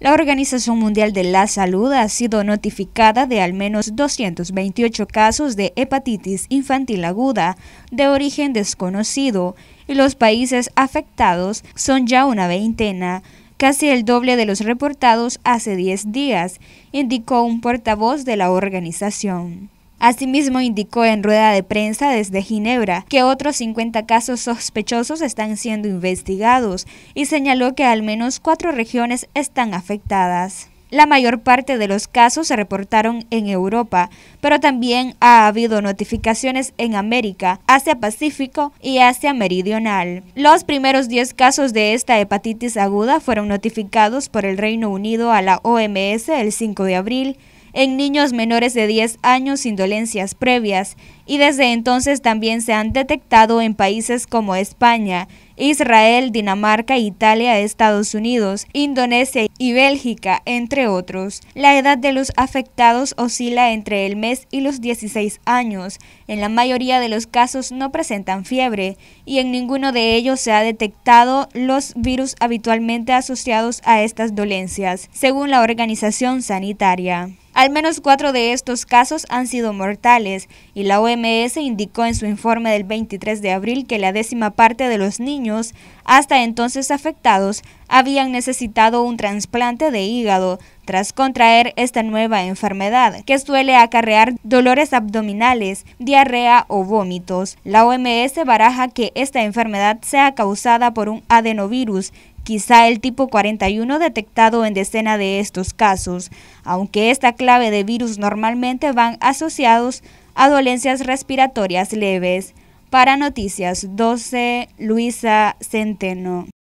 La Organización Mundial de la Salud ha sido notificada de al menos 228 casos de hepatitis infantil aguda de origen desconocido y los países afectados son ya una veintena, casi el doble de los reportados hace 10 días, indicó un portavoz de la organización. Asimismo, indicó en rueda de prensa desde Ginebra que otros 50 casos sospechosos están siendo investigados y señaló que al menos cuatro regiones están afectadas. La mayor parte de los casos se reportaron en Europa, pero también ha habido notificaciones en América, Asia Pacífico y Asia Meridional. Los primeros 10 casos de esta hepatitis aguda fueron notificados por el Reino Unido a la OMS el 5 de abril en niños menores de 10 años sin dolencias previas y desde entonces también se han detectado en países como España, Israel, Dinamarca, Italia, Estados Unidos, Indonesia y Bélgica, entre otros. La edad de los afectados oscila entre el mes y los 16 años. En la mayoría de los casos no presentan fiebre y en ninguno de ellos se ha detectado los virus habitualmente asociados a estas dolencias, según la organización sanitaria. Al menos cuatro de estos casos han sido mortales y la OMS indicó en su informe del 23 de abril que la décima parte de los niños hasta entonces afectados habían necesitado un trasplante de hígado tras contraer esta nueva enfermedad que suele acarrear dolores abdominales, diarrea o vómitos. La OMS baraja que esta enfermedad sea causada por un adenovirus quizá el tipo 41 detectado en decena de estos casos, aunque esta clave de virus normalmente van asociados a dolencias respiratorias leves. Para Noticias 12, Luisa Centeno.